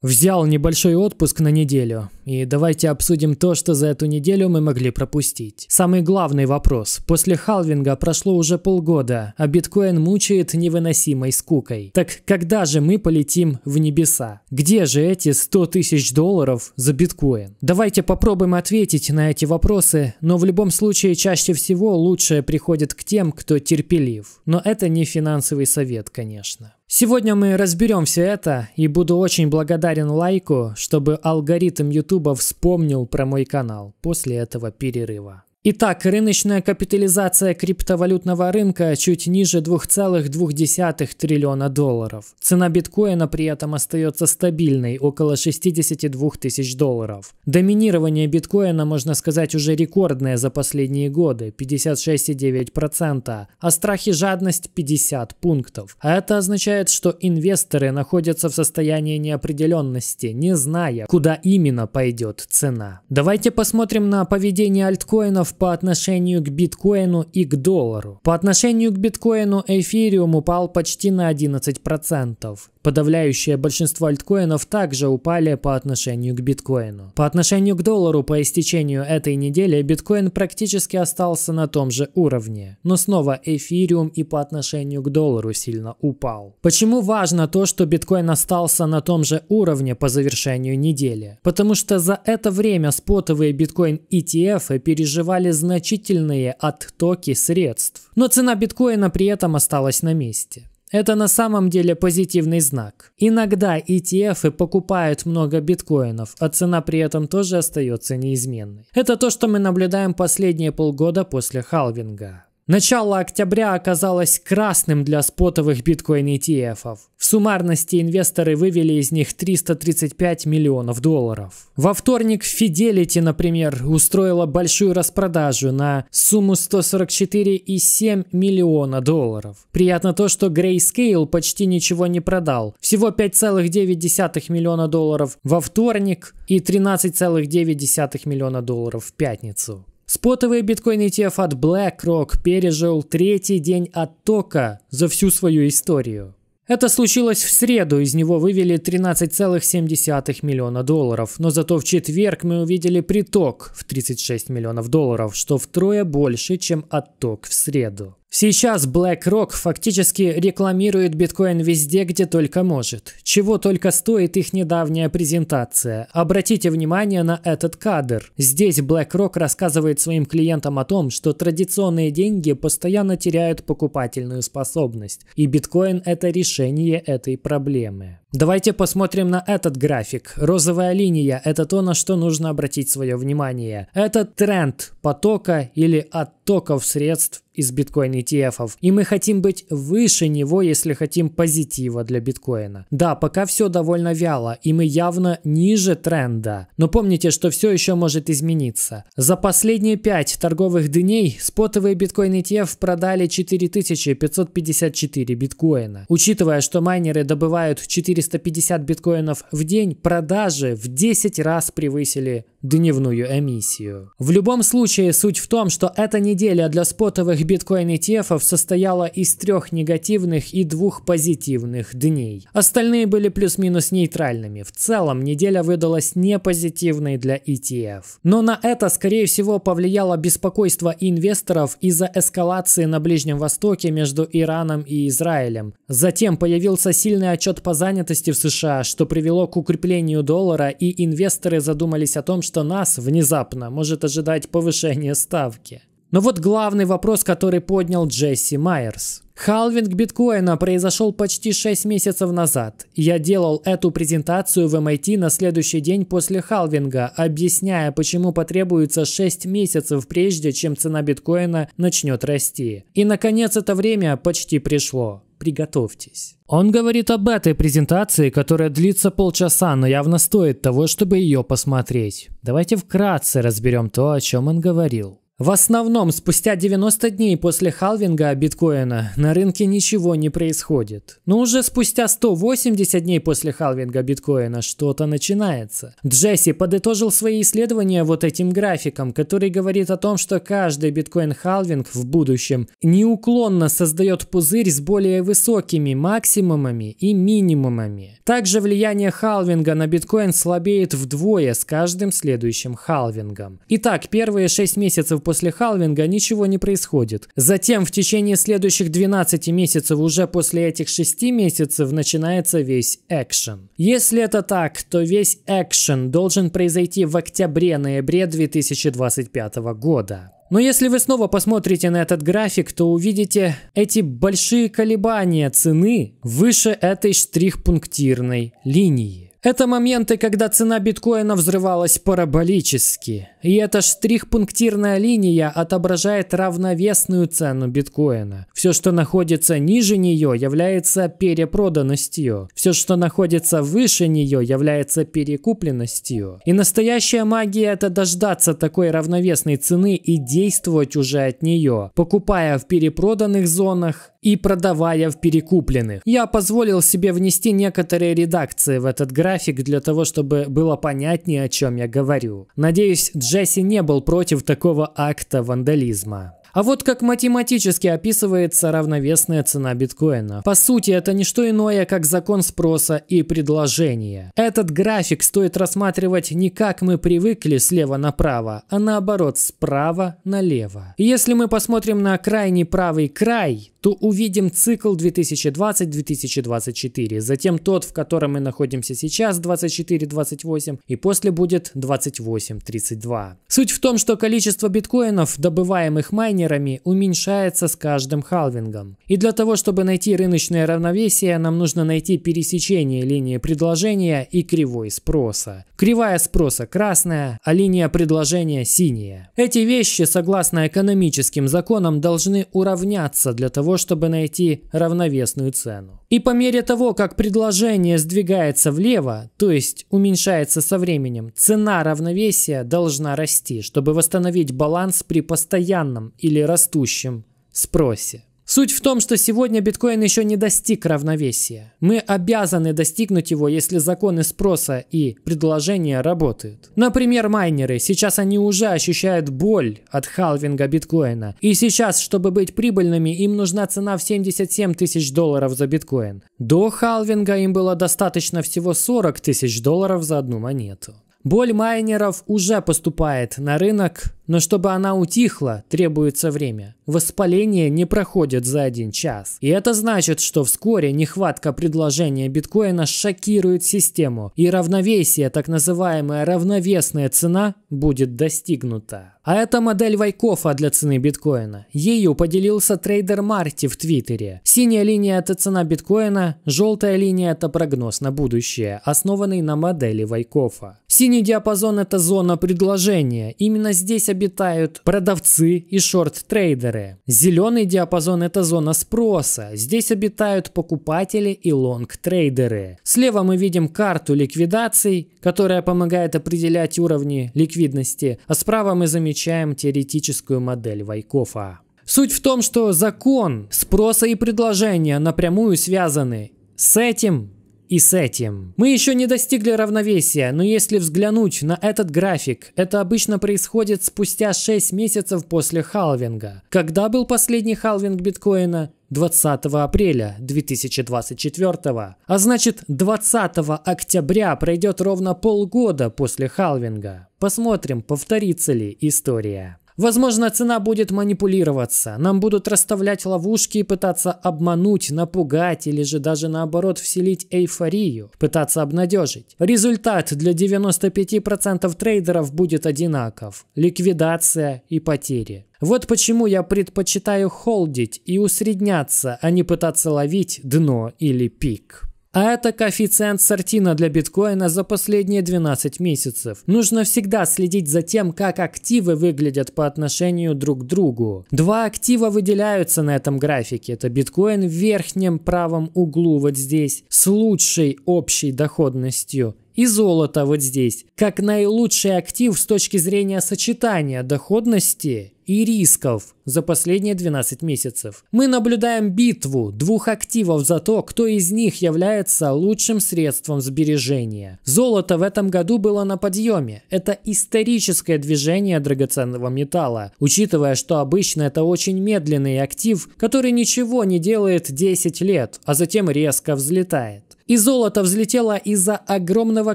Взял небольшой отпуск на неделю, и давайте обсудим то, что за эту неделю мы могли пропустить. Самый главный вопрос. После халвинга прошло уже полгода, а биткоин мучает невыносимой скукой. Так когда же мы полетим в небеса? Где же эти 100 тысяч долларов за биткоин? Давайте попробуем ответить на эти вопросы, но в любом случае чаще всего лучшее приходит к тем, кто терпелив. Но это не финансовый совет, конечно. Сегодня мы разберем все это и буду очень благодарен лайку, чтобы алгоритм YouTube вспомнил про мой канал после этого перерыва. Итак, рыночная капитализация криптовалютного рынка чуть ниже 2,2 триллиона долларов. Цена биткоина при этом остается стабильной, около 62 тысяч долларов. Доминирование биткоина, можно сказать, уже рекордное за последние годы – 56,9%, а страх и жадность – 50 пунктов. А это означает, что инвесторы находятся в состоянии неопределенности, не зная, куда именно пойдет цена. Давайте посмотрим на поведение альткоинов ценов по отношению к биткоину и к доллару. По отношению к биткоину эфириум упал почти на 11%. Подавляющее большинство альткоинов также упали по отношению к биткоину. По отношению к доллару по истечению этой недели биткоин практически остался на том же уровне. Но снова эфириум и по отношению к доллару сильно упал. Почему важно то, что биткоин остался на том же уровне по завершению недели? Потому что за это время спотовые биткоин ETF переживали значительные оттоки средств. Но цена биткоина при этом осталась на месте. Это на самом деле позитивный знак. Иногда ETF и покупают много биткоинов, а цена при этом тоже остается неизменной. Это то, что мы наблюдаем последние полгода после халвинга. Начало октября оказалось красным для спотовых биткоин ETF. -ов. В суммарности инвесторы вывели из них 335 миллионов долларов. Во вторник Fidelity, например, устроила большую распродажу на сумму 144,7 миллиона долларов. Приятно то, что Grayscale почти ничего не продал. Всего 5,9 миллиона долларов во вторник и 13,9 миллиона долларов в пятницу. Спотовый биткоин ETF от BlackRock пережил третий день оттока за всю свою историю. Это случилось в среду, из него вывели 13,7 миллиона долларов, но зато в четверг мы увидели приток в 36 миллионов долларов, что втрое больше, чем отток в среду. Сейчас BlackRock фактически рекламирует биткоин везде, где только может. Чего только стоит их недавняя презентация. Обратите внимание на этот кадр. Здесь BlackRock рассказывает своим клиентам о том, что традиционные деньги постоянно теряют покупательную способность. И биткоин – это решение этой проблемы. Давайте посмотрим на этот график. Розовая линия – это то, на что нужно обратить свое внимание. Это тренд потока или оттоков средств из биткоин ETF. И мы хотим быть выше него, если хотим позитива для биткоина. Да, пока все довольно вяло, и мы явно ниже тренда. Но помните, что все еще может измениться. За последние 5 торговых дней спотовые биткоин ETF продали 4554 биткоина. Учитывая, что майнеры добывают 4 450 биткоинов в день, продажи в 10 раз превысили дневную эмиссию. В любом случае, суть в том, что эта неделя для спотовых биткоин ETF состояла из трех негативных и двух позитивных дней. Остальные были плюс-минус нейтральными. В целом, неделя выдалась не позитивной для ETF. Но на это, скорее всего, повлияло беспокойство инвесторов из-за эскалации на Ближнем Востоке между Ираном и Израилем. Затем появился сильный отчет по занятости в США, что привело к укреплению доллара, и инвесторы задумались о том, что нас внезапно может ожидать повышение ставки. Но вот главный вопрос, который поднял Джесси Майерс. Халвинг биткоина произошел почти 6 месяцев назад. Я делал эту презентацию в MIT эм на следующий день после халвинга, объясняя, почему потребуется 6 месяцев прежде, чем цена биткоина начнет расти. И наконец это время почти пришло приготовьтесь. Он говорит об этой презентации, которая длится полчаса, но явно стоит того, чтобы ее посмотреть. Давайте вкратце разберем то, о чем он говорил. В основном, спустя 90 дней после халвинга биткоина на рынке ничего не происходит. Но уже спустя 180 дней после халвинга биткоина что-то начинается. Джесси подытожил свои исследования вот этим графиком, который говорит о том, что каждый биткоин-халвинг в будущем неуклонно создает пузырь с более высокими максимумами и минимумами. Также влияние халвинга на биткоин слабеет вдвое с каждым следующим халвингом. Итак, первые 6 месяцев после халвинга ничего не происходит. Затем в течение следующих 12 месяцев, уже после этих 6 месяцев, начинается весь экшен. Если это так, то весь экшен должен произойти в октябре-ноябре 2025 года. Но если вы снова посмотрите на этот график, то увидите эти большие колебания цены выше этой штрих-пунктирной линии. Это моменты, когда цена биткоина взрывалась параболически. И эта штрих-пунктирная линия отображает равновесную цену биткоина. Все, что находится ниже нее, является перепроданностью. Все, что находится выше нее, является перекупленностью. И настоящая магия – это дождаться такой равновесной цены и действовать уже от нее, покупая в перепроданных зонах и продавая в перекупленных. Я позволил себе внести некоторые редакции в этот график, график для того, чтобы было понятнее, о чем я говорю. Надеюсь, Джесси не был против такого акта вандализма. А вот как математически описывается равновесная цена биткоина. По сути, это не что иное, как закон спроса и предложения. Этот график стоит рассматривать не как мы привыкли слева направо, а наоборот справа налево. И если мы посмотрим на крайний правый край, то увидим цикл 2020-2024, затем тот, в котором мы находимся сейчас, 24-28, и после будет 28-32. Суть в том, что количество биткоинов, добываемых майнерами, уменьшается с каждым халвингом. И для того, чтобы найти рыночное равновесие, нам нужно найти пересечение линии предложения и кривой спроса. Кривая спроса красная, а линия предложения синяя. Эти вещи, согласно экономическим законам, должны уравняться для того, того, чтобы найти равновесную цену. И по мере того, как предложение сдвигается влево, то есть уменьшается со временем, цена равновесия должна расти, чтобы восстановить баланс при постоянном или растущем спросе. Суть в том, что сегодня биткоин еще не достиг равновесия. Мы обязаны достигнуть его, если законы спроса и предложения работают. Например, майнеры. Сейчас они уже ощущают боль от халвинга биткоина. И сейчас, чтобы быть прибыльными, им нужна цена в 77 тысяч долларов за биткоин. До халвинга им было достаточно всего 40 тысяч долларов за одну монету. Боль майнеров уже поступает на рынок, но чтобы она утихла, требуется время. Воспаление не проходит за один час. И это значит, что вскоре нехватка предложения биткоина шокирует систему, и равновесие, так называемая равновесная цена, будет достигнута. А это модель Вайкофа для цены биткоина. Ею поделился трейдер Марти в Твиттере. Синяя линия – это цена биткоина, желтая линия – это прогноз на будущее, основанный на модели Вайкофа. Синий диапазон – это зона предложения. Именно здесь обитают продавцы и шорт-трейдеры. Зеленый диапазон – это зона спроса. Здесь обитают покупатели и лонг-трейдеры. Слева мы видим карту ликвидаций, которая помогает определять уровни ликвидности, а справа мы замечаем теоретическую модель Вайкофа. Суть в том, что закон спроса и предложения напрямую связаны. С этим и с этим. Мы еще не достигли равновесия, но если взглянуть на этот график, это обычно происходит спустя 6 месяцев после халвинга. Когда был последний халвинг биткоина? 20 апреля 2024, а значит 20 октября пройдет ровно полгода после халвинга. Посмотрим, повторится ли история. Возможно, цена будет манипулироваться. Нам будут расставлять ловушки и пытаться обмануть, напугать или же даже наоборот вселить эйфорию, пытаться обнадежить. Результат для 95% трейдеров будет одинаков – ликвидация и потери. Вот почему я предпочитаю холдить и усредняться, а не пытаться ловить дно или пик. А это коэффициент сортина для биткоина за последние 12 месяцев. Нужно всегда следить за тем, как активы выглядят по отношению друг к другу. Два актива выделяются на этом графике. Это биткоин в верхнем правом углу вот здесь с лучшей общей доходностью и золото вот здесь, как наилучший актив с точки зрения сочетания доходности и рисков за последние 12 месяцев. Мы наблюдаем битву двух активов за то, кто из них является лучшим средством сбережения. Золото в этом году было на подъеме. Это историческое движение драгоценного металла, учитывая, что обычно это очень медленный актив, который ничего не делает 10 лет, а затем резко взлетает и золото взлетело из-за огромного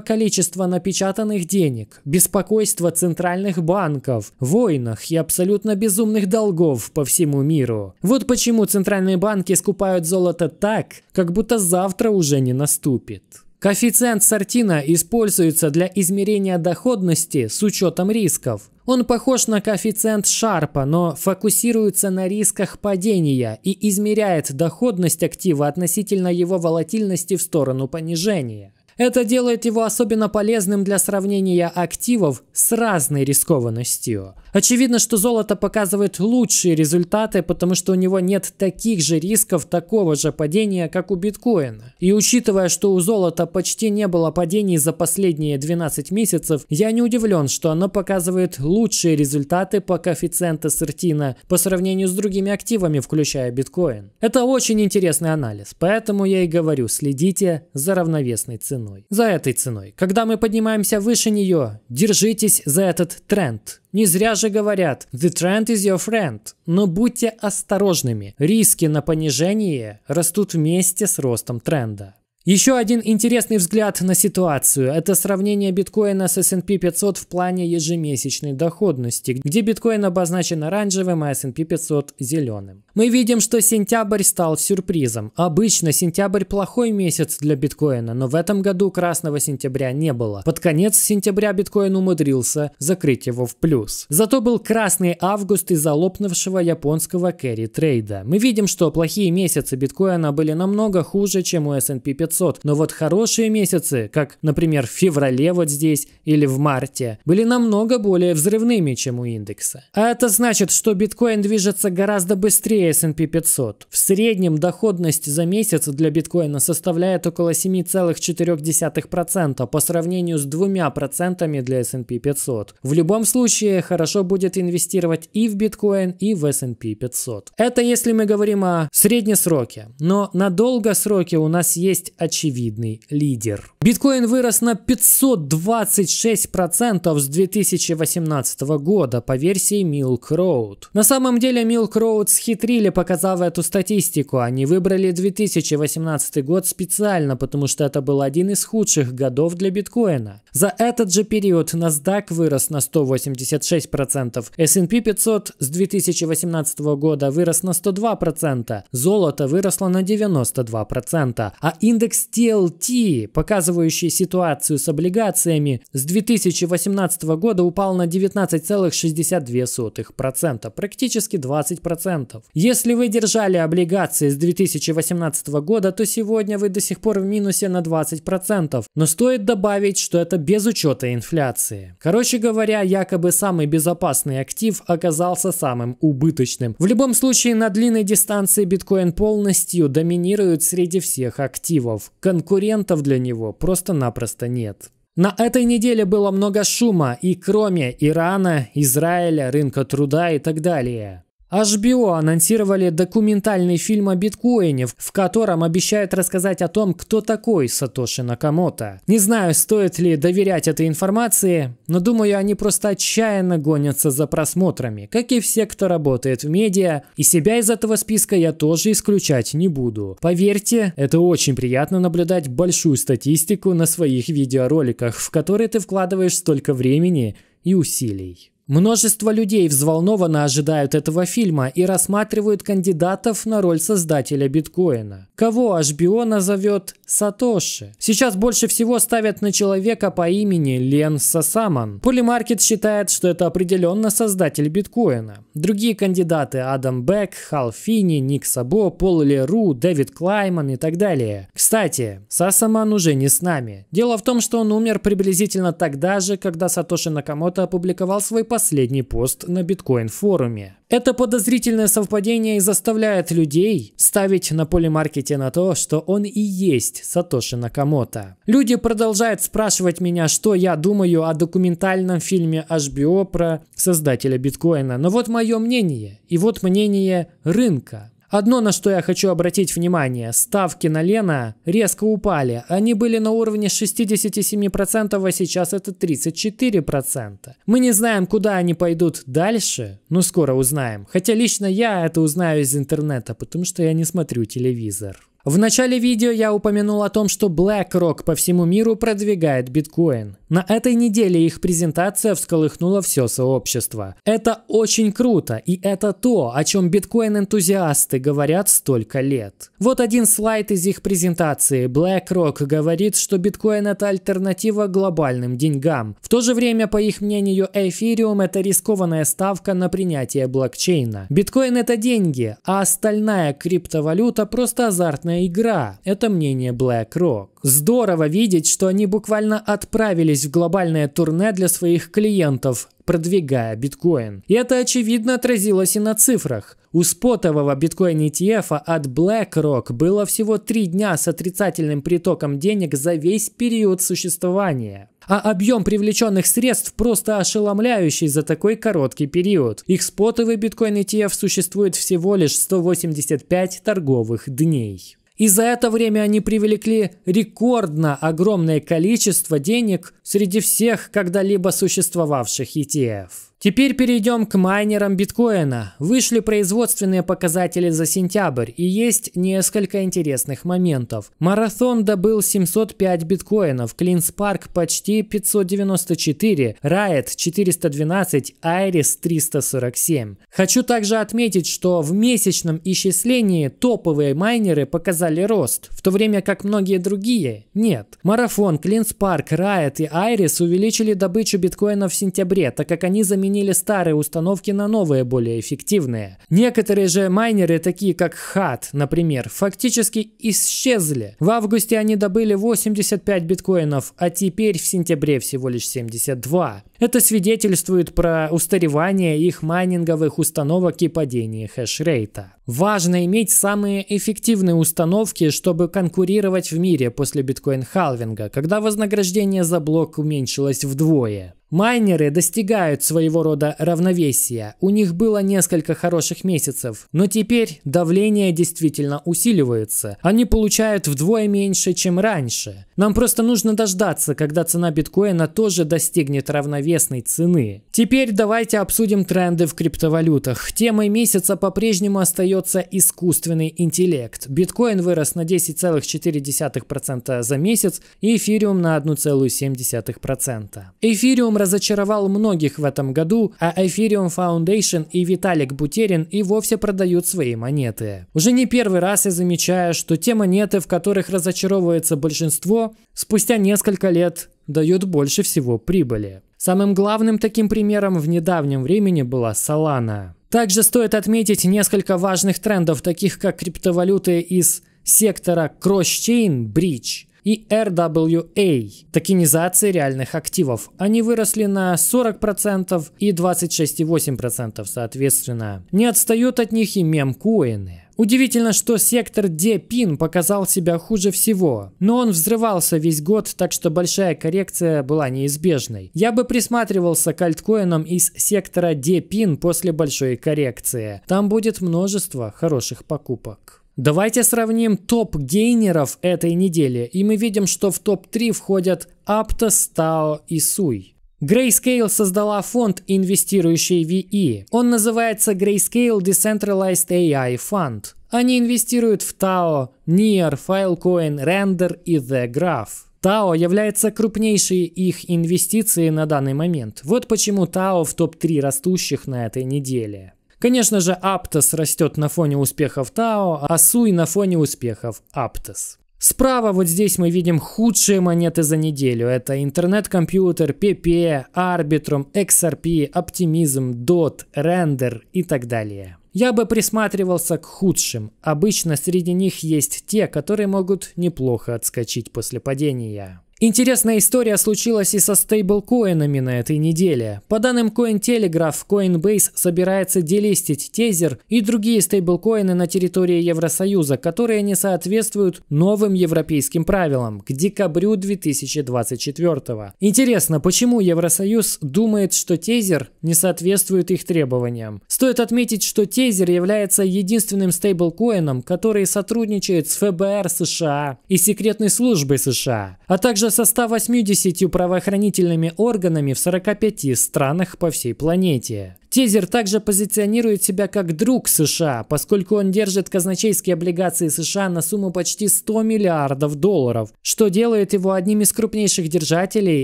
количества напечатанных денег, беспокойства центральных банков, войнах и абсолютно безумных долгов по всему миру. Вот почему центральные банки скупают золото так, как будто завтра уже не наступит. Коэффициент Сортина используется для измерения доходности с учетом рисков. Он похож на коэффициент Шарпа, но фокусируется на рисках падения и измеряет доходность актива относительно его волатильности в сторону понижения. Это делает его особенно полезным для сравнения активов с разной рискованностью. Очевидно, что золото показывает лучшие результаты, потому что у него нет таких же рисков такого же падения, как у биткоина. И учитывая, что у золота почти не было падений за последние 12 месяцев, я не удивлен, что оно показывает лучшие результаты по коэффициенту Сертина по сравнению с другими активами, включая биткоин. Это очень интересный анализ, поэтому я и говорю, следите за равновесной ценой. За этой ценой. Когда мы поднимаемся выше нее, держитесь за этот тренд. Не зря же говорят «The trend is your friend», но будьте осторожными. Риски на понижение растут вместе с ростом тренда. Еще один интересный взгляд на ситуацию – это сравнение биткоина с S&P 500 в плане ежемесячной доходности, где биткоин обозначен оранжевым, а S&P 500 – зеленым. Мы видим, что сентябрь стал сюрпризом. Обычно сентябрь – плохой месяц для биткоина, но в этом году красного сентября не было. Под конец сентября биткоин умудрился закрыть его в плюс. Зато был красный август из-за лопнувшего японского кэрри трейда. Мы видим, что плохие месяцы биткоина были намного хуже, чем у S&P 500 500. Но вот хорошие месяцы, как, например, в феврале вот здесь или в марте, были намного более взрывными, чем у индекса. А это значит, что биткоин движется гораздо быстрее S&P 500. В среднем доходность за месяц для биткоина составляет около 7,4% по сравнению с 2% для S&P 500. В любом случае, хорошо будет инвестировать и в биткоин, и в S&P 500. Это если мы говорим о среднесроке. Но на долгосроке у нас есть очевидный лидер. Биткоин вырос на 526% процентов с 2018 года по версии Milk Road. На самом деле Milk Road схитрили, показав эту статистику. Они выбрали 2018 год специально, потому что это был один из худших годов для биткоина. За этот же период NASDAQ вырос на 186%, процентов, S&P 500 с 2018 года вырос на 102%, процента, золото выросло на 92%, процента, а индекс Индекс TLT, показывающий ситуацию с облигациями, с 2018 года упал на 19,62%, практически 20%. Если вы держали облигации с 2018 года, то сегодня вы до сих пор в минусе на 20%, но стоит добавить, что это без учета инфляции. Короче говоря, якобы самый безопасный актив оказался самым убыточным. В любом случае, на длинной дистанции биткоин полностью доминирует среди всех активов. Конкурентов для него просто-напросто нет. На этой неделе было много шума и кроме Ирана, Израиля, рынка труда и так далее. HBO анонсировали документальный фильм о биткоине, в котором обещают рассказать о том, кто такой Сатоши Накамото. Не знаю, стоит ли доверять этой информации, но думаю, они просто отчаянно гонятся за просмотрами, как и все, кто работает в медиа, и себя из этого списка я тоже исключать не буду. Поверьте, это очень приятно наблюдать большую статистику на своих видеороликах, в которые ты вкладываешь столько времени и усилий. Множество людей взволнованно ожидают этого фильма и рассматривают кандидатов на роль создателя биткоина. Кого HBO назовет Сатоши? Сейчас больше всего ставят на человека по имени Лен Сасаман. Полимаркет считает, что это определенно создатель биткоина. Другие кандидаты Адам Бек, Хал Фини, Ник Сабо, Пол Леру, Дэвид Клайман и так далее. Кстати, Сасаман уже не с нами. Дело в том, что он умер приблизительно тогда же, когда Сатоши Накамото опубликовал свой последний пост на биткоин-форуме. Это подозрительное совпадение и заставляет людей ставить на полимаркете на то, что он и есть Сатоши Накамото. Люди продолжают спрашивать меня, что я думаю о документальном фильме HBO про создателя биткоина. Но вот мое мнение, и вот мнение рынка. Одно, на что я хочу обратить внимание, ставки на Лена резко упали. Они были на уровне 67%, а сейчас это 34%. Мы не знаем, куда они пойдут дальше, но скоро узнаем. Хотя лично я это узнаю из интернета, потому что я не смотрю телевизор. В начале видео я упомянул о том, что BlackRock по всему миру продвигает биткоин. На этой неделе их презентация всколыхнула все сообщество. Это очень круто, и это то, о чем биткоин-энтузиасты говорят столько лет. Вот один слайд из их презентации. BlackRock говорит, что биткоин это альтернатива глобальным деньгам. В то же время, по их мнению, эфириум это рискованная ставка на принятие блокчейна. Биткоин это деньги, а остальная криптовалюта просто азартная компьютерная игра. Это мнение BlackRock. Здорово видеть, что они буквально отправились в глобальное турне для своих клиентов, продвигая биткоин. И это очевидно отразилось и на цифрах. У спотового биткоин ETF от BlackRock было всего три дня с отрицательным притоком денег за весь период существования. А объем привлеченных средств просто ошеломляющий за такой короткий период. Их спотовый биткоин ETF существует всего лишь 185 торговых дней. И за это время они привлекли рекордно огромное количество денег среди всех когда-либо существовавших ETF. Теперь перейдем к майнерам биткоина. Вышли производственные показатели за сентябрь и есть несколько интересных моментов. Марафон добыл 705 биткоинов, Клинспарк почти 594, Riot 412, Iris 347. Хочу также отметить, что в месячном исчислении топовые майнеры показали рост, в то время как многие другие – нет. Марафон, Клинспарк, Riot и Iris увеличили добычу биткоина в сентябре, так как они заменили заменили старые установки на новые, более эффективные. Некоторые же майнеры, такие как HAT, например, фактически исчезли. В августе они добыли 85 биткоинов, а теперь в сентябре всего лишь 72. Это свидетельствует про устаревание их майнинговых установок и падение хешрейта. Важно иметь самые эффективные установки, чтобы конкурировать в мире после биткоин-халвинга, когда вознаграждение за блок уменьшилось вдвое. Майнеры достигают своего рода равновесия. У них было несколько хороших месяцев, но теперь давление действительно усиливается. Они получают вдвое меньше, чем раньше. Нам просто нужно дождаться, когда цена биткоина тоже достигнет равновесия интересной цены. Теперь давайте обсудим тренды в криптовалютах. Темой месяца по-прежнему остается искусственный интеллект. Биткоин вырос на 10,4% за месяц и эфириум на 1,7%. Эфириум разочаровал многих в этом году, а Эфириум Foundation и Виталик Бутерин и вовсе продают свои монеты. Уже не первый раз я замечаю, что те монеты, в которых разочаровывается большинство, спустя несколько лет дает больше всего прибыли. Самым главным таким примером в недавнем времени была Solana. Также стоит отметить несколько важных трендов, таких как криптовалюты из сектора Crosschain Bridge и RWA – токенизации реальных активов. Они выросли на 40% и 26,8% соответственно. Не отстают от них и мемкоины. Удивительно, что сектор Депин показал себя хуже всего, но он взрывался весь год, так что большая коррекция была неизбежной. Я бы присматривался к альткоинам из сектора Депин после большой коррекции. Там будет множество хороших покупок. Давайте сравним топ-гейнеров этой недели, и мы видим, что в топ-3 входят Aptos, Tao и Sui. Grayscale создала фонд, инвестирующий в ИИ. E. Он называется Grayscale Decentralized AI Fund. Они инвестируют в TAO, NIR, Filecoin, Render и The Graph. ТАО является крупнейшей их инвестицией на данный момент. Вот почему ТАО в топ-3 растущих на этой неделе. Конечно же, Aptos растет на фоне успехов ТАО, а Sui на фоне успехов Aptos. Справа вот здесь мы видим худшие монеты за неделю. Это интернет-компьютер, PP, Arbitrum, XRP, Optimism, DOT, Render и так далее. Я бы присматривался к худшим. Обычно среди них есть те, которые могут неплохо отскочить после падения. Интересная история случилась и со стейблкоинами на этой неделе. По данным Cointelegraph, Coinbase собирается делистить тезер и другие стейблкоины на территории Евросоюза, которые не соответствуют новым европейским правилам к декабрю 2024. Интересно, почему Евросоюз думает, что тезер не соответствует их требованиям? Стоит отметить, что тезер является единственным стейблкоином, который сотрудничает с ФБР США и секретной службой США, а также со 180 правоохранительными органами в 45 странах по всей планете. Тизер также позиционирует себя как друг США, поскольку он держит казначейские облигации США на сумму почти 100 миллиардов долларов, что делает его одним из крупнейших держателей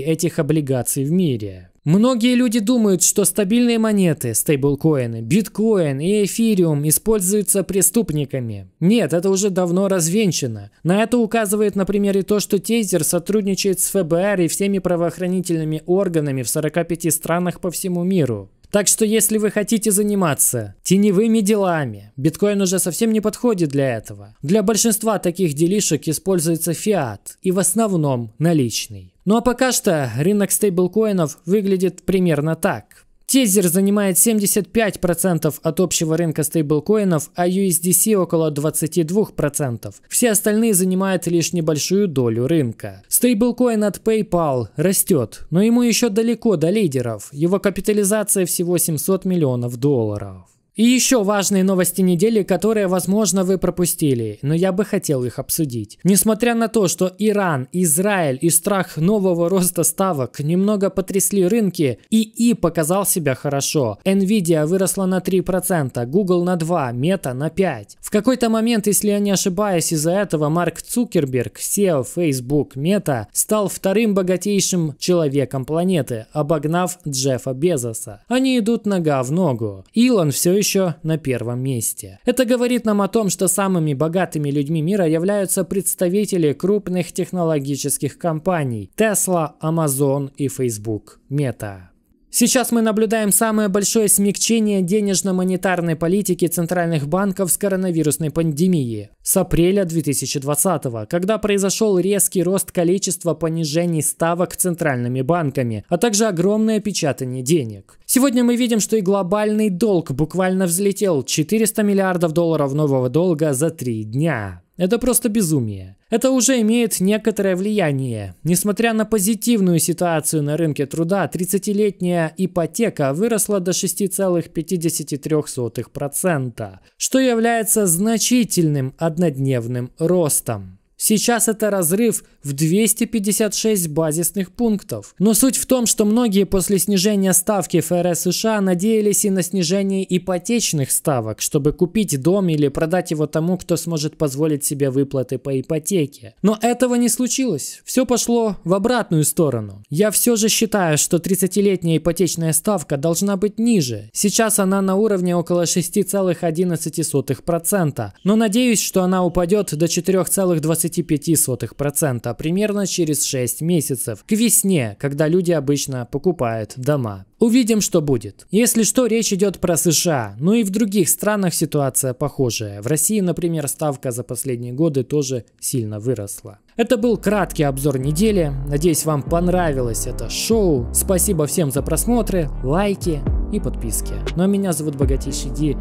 этих облигаций в мире. Многие люди думают, что стабильные монеты, стейблкоины, биткоин и эфириум используются преступниками. Нет, это уже давно развенчано. На это указывает, например, и то, что Тейзер сотрудничает с ФБР и всеми правоохранительными органами в 45 странах по всему миру. Так что если вы хотите заниматься теневыми делами, биткоин уже совсем не подходит для этого. Для большинства таких делишек используется фиат и в основном наличный. Ну а пока что рынок стейблкоинов выглядит примерно так. Тезер занимает 75% от общего рынка стейблкоинов, а USDC около 22%. Все остальные занимают лишь небольшую долю рынка. Стейблкоин от PayPal растет, но ему еще далеко до лидеров. Его капитализация всего 700 миллионов долларов. И еще важные новости недели, которые, возможно, вы пропустили, но я бы хотел их обсудить. Несмотря на то, что Иран, Израиль и страх нового роста ставок немного потрясли рынки, ИИ показал себя хорошо. Nvidia выросла на 3%, Google на 2%, Meta на 5%. В какой-то момент, если я не ошибаюсь, из-за этого Марк Цукерберг, SEO Facebook Meta, стал вторым богатейшим человеком планеты, обогнав Джеффа Безоса. Они идут нога в ногу. Илон все еще на первом месте. Это говорит нам о том, что самыми богатыми людьми мира являются представители крупных технологических компаний Tesla, Amazon и Facebook Meta. Сейчас мы наблюдаем самое большое смягчение денежно-монетарной политики центральных банков с коронавирусной пандемии с апреля 2020, когда произошел резкий рост количества понижений ставок центральными банками, а также огромное печатание денег. Сегодня мы видим, что и глобальный долг буквально взлетел 400 миллиардов долларов нового долга за три дня. Это просто безумие. Это уже имеет некоторое влияние. Несмотря на позитивную ситуацию на рынке труда, 30-летняя ипотека выросла до 6,53%, что является значительным однодневным ростом. Сейчас это разрыв в 256 базисных пунктов. Но суть в том, что многие после снижения ставки ФРС США надеялись и на снижение ипотечных ставок, чтобы купить дом или продать его тому, кто сможет позволить себе выплаты по ипотеке. Но этого не случилось. Все пошло в обратную сторону. Я все же считаю, что 30-летняя ипотечная ставка должна быть ниже. Сейчас она на уровне около 6,11%, но надеюсь, что она упадет до 4,20% 25% примерно через 6 месяцев, к весне, когда люди обычно покупают дома. Увидим, что будет. Если что, речь идет про США, но ну и в других странах ситуация похожая. В России, например, ставка за последние годы тоже сильно выросла. Это был краткий обзор недели. Надеюсь, вам понравилось это шоу. Спасибо всем за просмотры, лайки и подписки. Ну а меня зовут Богатейший Ди.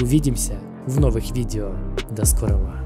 Увидимся в новых видео. До скорого.